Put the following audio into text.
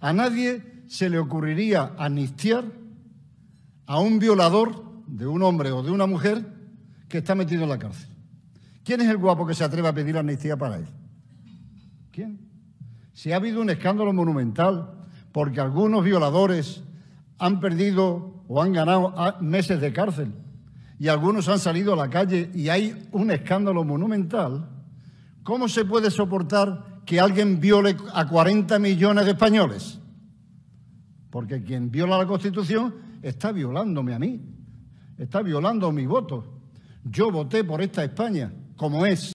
A nadie se le ocurriría amnistiar a un violador de un hombre o de una mujer que está metido en la cárcel. ¿Quién es el guapo que se atreve a pedir amnistía para él? ¿Quién? Si ha habido un escándalo monumental porque algunos violadores han perdido o han ganado ah, meses de cárcel y algunos han salido a la calle y hay un escándalo monumental, ¿cómo se puede soportar que alguien viole a 40 millones de españoles. Porque quien viola la Constitución está violándome a mí, está violando mi voto. Yo voté por esta España como es.